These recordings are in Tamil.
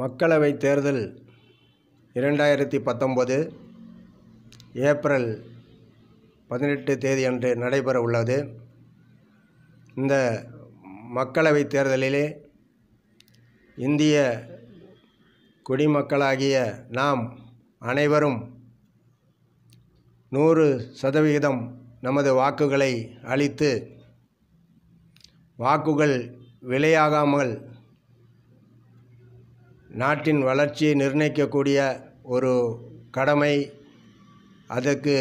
மக்களவைத் தேர்தல் இரண்டாயிரத்தி பத்தொம்போது ஏப்ரல் பதினெட்டு தேதி அன்று நடைபெற உள்ளது இந்த மக்களவைத் தேர்தலிலே இந்திய குடிமக்களாகிய நாம் அனைவரும் நூறு சதவிகிதம் நமது வாக்குகளை அளித்து வாக்குகள் விலையாகாமல் நாட்டின் வளர்ச்சியை நிர்ணயிக்கக்கூடிய ஒரு கடமை அதற்கு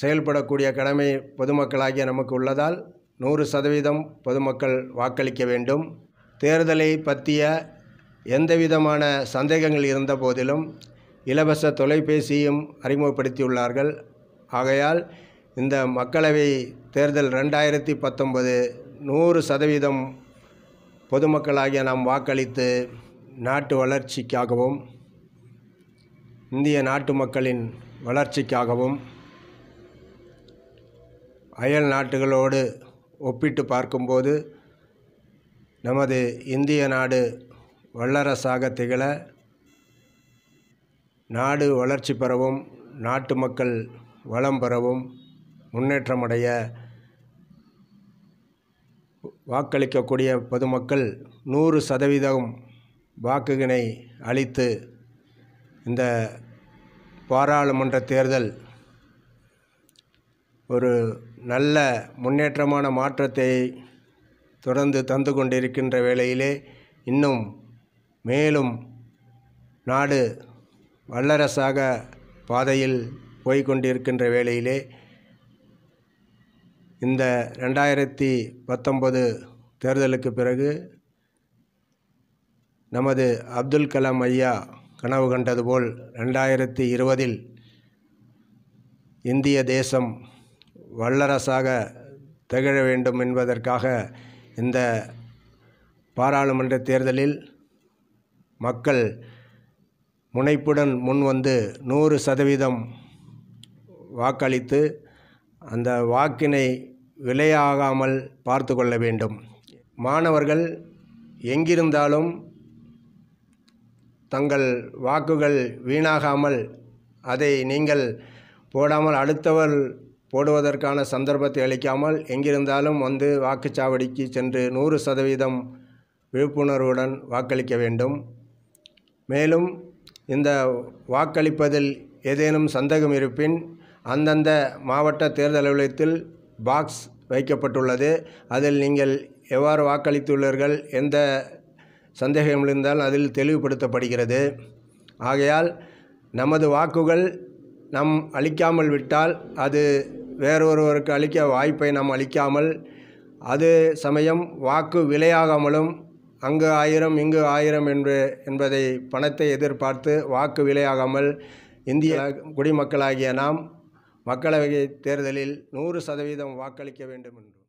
செயல்படக்கூடிய கடமை பொதுமக்களாகிய நமக்கு உள்ளதால் நூறு சதவீதம் பொதுமக்கள் வாக்களிக்க வேண்டும் தேர்தலை பற்றிய எந்தவிதமான சந்தேகங்கள் இருந்த போதிலும் இலவச தொலைபேசியும் அறிமுகப்படுத்தியுள்ளார்கள் ஆகையால் இந்த மக்களவை தேர்தல் ரெண்டாயிரத்தி பத்தொன்பது நூறு சதவீதம் பொதுமக்களாகிய நாம் வாக்களித்து நாட்டு வளர்ச்சிக்காகவும் இந்திய நாட்டு மக்களின் வளர்ச்சிக்காகவும் அயல் நாட்டுகளோடு ஒப்பிட்டு பார்க்கும்போது நமது இந்திய நாடு வல்லரசாக திகழ நாடு வளர்ச்சி பெறவும் நாட்டு மக்கள் வளம் பெறவும் முன்னேற்றமடைய வாக்களிக்கக்கூடிய பொதுமக்கள் நூறு சதவீதம் வாக்குகளை அளித்து இந்த பாராளுமன்ற தேர்தல் ஒரு நல்ல முன்னேற்றமான மாற்றத்தை தொடர்ந்து தந்து கொண்டிருக்கின்ற வேளையிலே இன்னும் மேலும் நாடு வல்லரசாக பாதையில் போய்கொண்டிருக்கின்ற வேளையிலே இந்த ரெண்டாயிரத்தி பத்தொன்பது தேர்தலுக்கு பிறகு நமது அப்துல் கலாம் ஐயா கனவு கண்டது போல் ரெண்டாயிரத்தி இருபதில் இந்திய தேசம் வல்லரசாக திகழ வேண்டும் என்பதற்காக இந்த பாராளுமன்ற தேர்தலில் மக்கள் முனைப்புடன் முன்வந்து நூறு சதவீதம் வாக்களித்து அந்த வாக்கினை விலையாகாமல் பார்த்து கொள்ள வேண்டும் மாணவர்கள் எங்கிருந்தாலும் தங்கள் வாக்குகள் வீணாகாமல் அதை நீங்கள் போடாமல் அடுத்தவர் போடுவதற்கான சந்தர்ப்பத்தை அளிக்காமல் எங்கிருந்தாலும் வந்து வாக்குச்சாவடிக்கு சென்று நூறு சதவீதம் விழிப்புணர்வுடன் வாக்களிக்க வேண்டும் மேலும் இந்த வாக்களிப்பதில் ஏதேனும் சந்தேகம் இருப்பின் அந்தந்த மாவட்ட தேர்தல் அலுவலகத்தில் பாக்ஸ் வைக்கப்பட்டுள்ளது அதில் நீங்கள் எவ்வாறு வாக்களித்துள்ளீர்கள் எந்த சந்தேகம் இருந்தால் அதில் தெளிவுபடுத்தப்படுகிறது ஆகையால் நமது வாக்குகள் நம் அளிக்காமல் விட்டால் அது வேறொருவருக்கு அளிக்க வாய்ப்பை நாம் அளிக்காமல் அது சமயம் வாக்கு விலையாகாமலும் அங்கு ஆயிரம் இங்கு ஆயிரம் என்று என்பதை பணத்தை எதிர்பார்த்து வாக்கு விலையாகாமல் இந்திய குடிமக்களாகிய நாம் மக்களவை தேர்தலில் நூறு சதவீதம் வாக்களிக்க வேண்டும் என்று